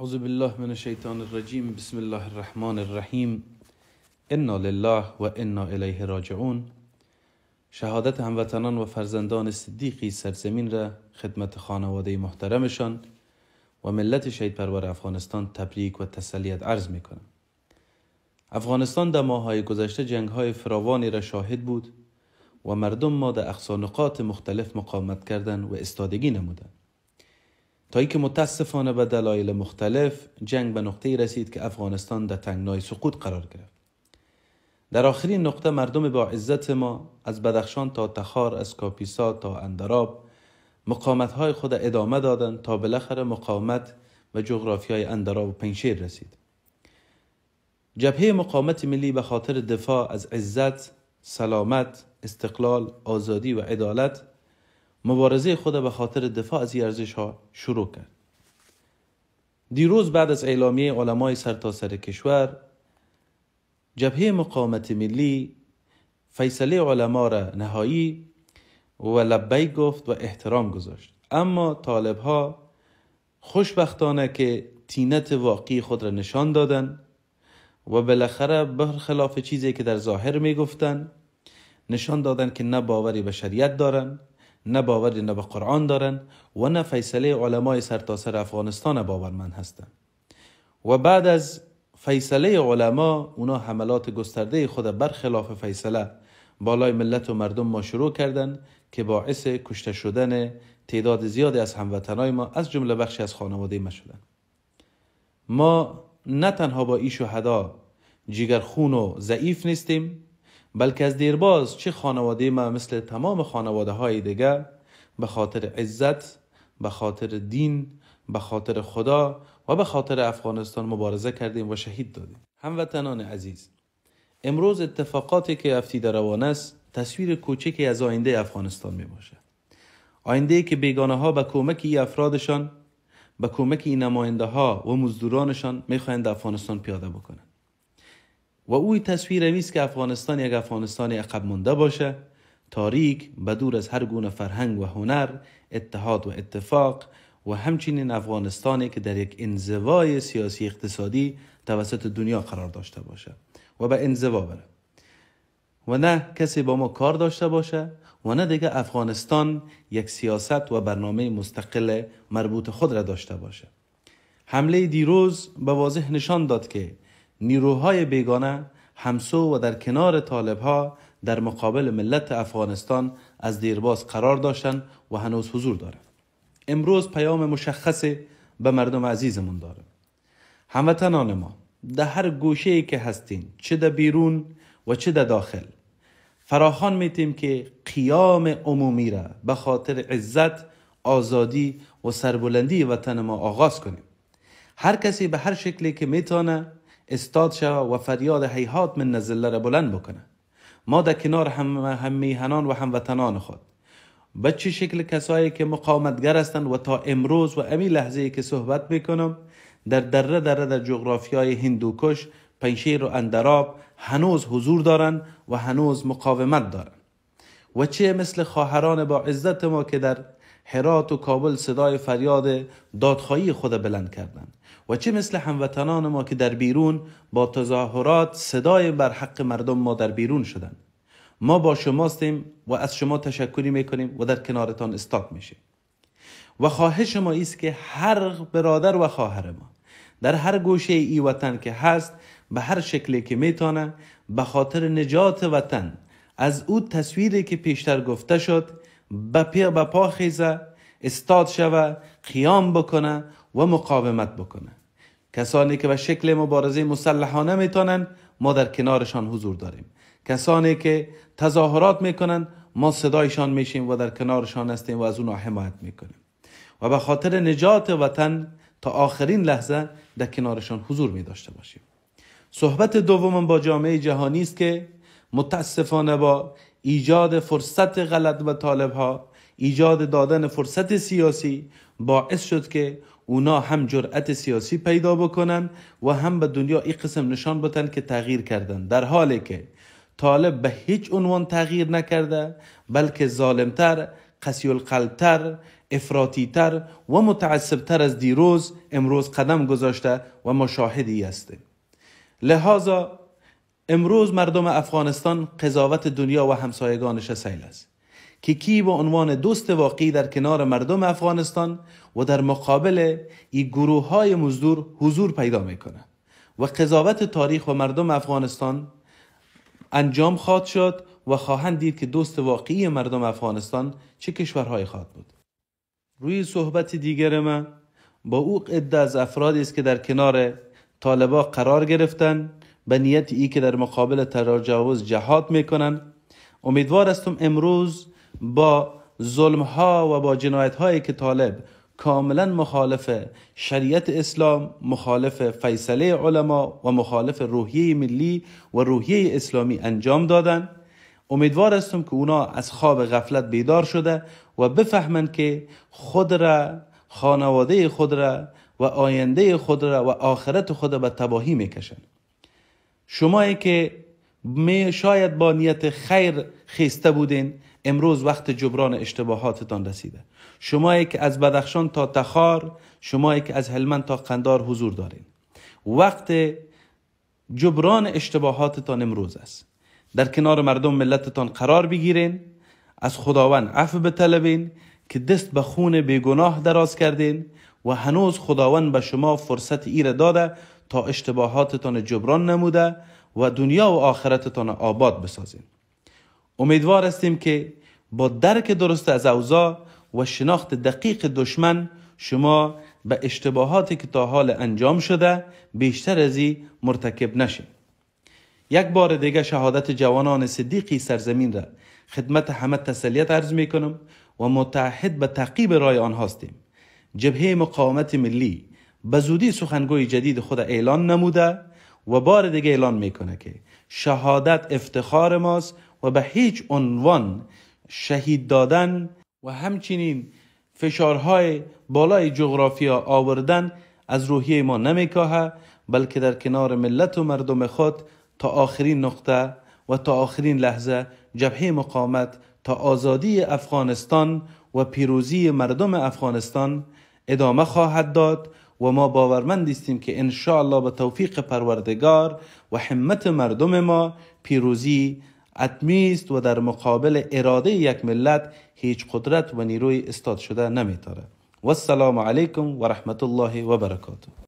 اعوذ بالله من الشیطان الرجیم بسم الله الرحمن الرحیم انا لله و انا الیه راجعون شهادت هموطنان و فرزندان صدیقی سرزمین را خدمت خانواده محترمشان و ملت شهید پرور افغانستان تبریک و تسلیت عرض می کنم. افغانستان در ماهای گذشته جنگ های فراوانی را شاهد بود و مردم ما در اقصانقات مختلف مقاومت کردند و استادگی نمودند. تا ای که متاسفانه به دلایل مختلف جنگ به نقطه رسید که افغانستان در تنگنای سقوط قرار گرفت در آخرین نقطه مردم با عزت ما از بدخشان تا تخار از کاپیسا تا اندراب مقامت های خود ادامه دادند تا بالاخره مقامت و جغرافیای اندراب و پنشیر رسید جبهه مقاومت ملی به خاطر دفاع از عزت، سلامت، استقلال، آزادی و عدالت مبارزه خود به خاطر دفاع از این ارزش ها شروع کرد دیروز بعد از اعلامیه علمای سرتاسر سر کشور جبهه مقاومت ملی فیصله علما را نهایی و لبیک گفت و احترام گذاشت اما طالب ها خوشبختانه که تینت واقعی خود را نشان دادند و بالاخره برخلاف چیزی که در ظاهر گفتن نشان دادند که نه باوری به شریعت دارند نه باوری نه به قرآن دارن و نه فیصله علمای سرتاسر سر افغانستان باورمند هستند و بعد از فیصله علما اونا حملات گسترده خود برخلاف فیصله بالای ملت و مردم ما شروع کردند که باعث کشته شدن تعداد زیادی از هموطنای ما از جمله بخشی از خانواده ما شدند. ما نه تنها با هدا شهدا خون و ضعیف نیستیم بلکه از دیرباز چه خانواده ما مثل تمام خانواده های دیگر به خاطر عزت به خاطر دین به خاطر خدا و به خاطر افغانستان مبارزه کردیم و شهید دادیم هموطنان عزیز امروز اتفاقاتی که افتی روان است تصویر کوچکی از آینده افغانستان می باشد آینده ای که بیگانه ها به کمک این افرادشان به کمک این نماینده ها و مزدورانشان خواهند افغانستان پیاده بکنند و اوی تصویر همیست که افغانستان یک افغانستان عقب مونده باشه تاریک به دور از هر گونه فرهنگ و هنر اتحاد و اتفاق و همچنین افغانستانی که در یک انزوای سیاسی اقتصادی توسط دنیا قرار داشته باشه و به انزوا بره و نه کسی با ما کار داشته باشه و نه دیگه افغانستان یک سیاست و برنامه مستقل مربوط خود را داشته باشه حمله دیروز به واضح نشان داد که نیروهای بیگانه همسو و در کنار طالب ها در مقابل ملت افغانستان از دیرباز قرار داشتند و هنوز حضور دارند امروز پیام مشخصی به مردم عزیزمون دارم هموطنان ما در هر گوشه ای که هستین چه در بیرون و چه در داخل فراخان میتیم که قیام عمومی را به خاطر عزت آزادی و سربلندی وطن ما آغاز کنیم هر کسی به هر شکلی که میتانه استاد شوه و فریاد حیحات من نزله را بلند بکنه ما در کنار هم همیهنان و هموطنان خود به چه شکل کسایی که مقاومتگر هستند و تا امروز و امی لحظه که صحبت میکنم در دره دره در جغرافیای هندوکش پنشیر و اندراب هنوز حضور دارند و هنوز مقاومت دارند و چه مثل خواهران با عزت ما که در هرات و کابل صدای فریاد دادخواهی خود بلند کردند و چه مثل هموطنان ما که در بیرون با تظاهرات صدای بر حق مردم ما در بیرون شدند ما با شماستیم و از شما تشکری میکنیم و در کنارتان استاک میشیم و خواهش ما است که هر برادر و خواهر ما در هر گوشه ای وطن که هست به هر شکلی که میتانه به خاطر نجات وطن از او تصویری که پیشتر گفته شد به پا خیزه استاد شوه قیام بکنه و مقاومت بکنه کسانی که به شکل مبارزه مسلحانه میتونن ما در کنارشان حضور داریم کسانی که تظاهرات میکنن ما صدایشان میشیم و در کنارشان هستیم و از اونها حمایت میکنیم و به خاطر نجات وطن تا آخرین لحظه در کنارشان حضور می داشته باشیم صحبت دومم با جامعه جهانی است که متاسفانه با ایجاد فرصت غلط به طالب ها ایجاد دادن فرصت سیاسی باعث شد که اونا هم جرأت سیاسی پیدا بکنن و هم به دنیا این قسم نشان بدن که تغییر کردن در حالی که طالب به هیچ عنوان تغییر نکرده بلکه ظالمتر قسی القلبتر افراتیتر و متعصبتر از دیروز امروز قدم گذاشته و مشاهدی شاهدی هستیم لحاظا امروز مردم افغانستان قضاوت دنیا و همسایگانش سیل است که کی به عنوان دوست واقعی در کنار مردم افغانستان و در مقابل ای گروه های مزدور حضور پیدا میکنه و قضاوت تاریخ و مردم افغانستان انجام خواهد شد و خواهند دید که دوست واقعی مردم افغانستان چه کشورهای خواهد بود روی صحبت دیگر من با او عده از افرادی است که در کنار طالبا قرار گرفتند به نیت ای که در مقابل تجاوز جهاد میکنن امیدوار هستم امروز با ظلم ها و با جنایت هایی که طالب کاملا مخالف شریعت اسلام مخالف فیصله علما و مخالف روحیه ملی و روحیه اسلامی انجام دادن امیدوار هستم که اونا از خواب غفلت بیدار شده و بفهمند که خود را خانواده خود را و آینده خود را و آخرت خود را به تباهی میکشند شمایی که می شاید با نیت خیر خیسته بودین امروز وقت جبران اشتباهاتتان رسیده شمایی که از بدخشان تا تخار شمایی که از هلمند تا قندار حضور دارین وقت جبران اشتباهاتتان امروز است در کنار مردم ملتتان قرار بگیرین از خداوند عفو بطلبین که دست به خون بیگناه دراز کردین و هنوز خداوند به شما فرصت ایره داده تا اشتباهاتتان جبران نموده و دنیا و آخرتتان آباد بسازیم امیدوار هستیم که با درک درست از اوضاع و شناخت دقیق دشمن شما به اشتباهاتی که تا حال انجام شده بیشتر از مرتکب نشید یک بار دیگه شهادت جوانان صدیقی سرزمین را خدمت همه تسلیت عرض می کنم و متحد به تعقیب رای آنها هستیم جبهه مقاومت ملی به زودی سخنگوی جدید خود اعلان نموده و بار دیگه اعلان میکنه که شهادت افتخار ماست و به هیچ عنوان شهید دادن و همچنین فشارهای بالای جغرافیا آوردن از روحیه ما نمیکاهه بلکه در کنار ملت و مردم خود تا آخرین نقطه و تا آخرین لحظه جبهه مقامت تا آزادی افغانستان و پیروزی مردم افغانستان ادامه خواهد داد و ما باورمند هستیم که ان الله به توفیق پروردگار و حمت مردم ما پیروزی عتمی است و در مقابل اراده یک ملت هیچ قدرت و نیروی استاد شده نمیتاره السلام علیکم و رحمت الله و برکاته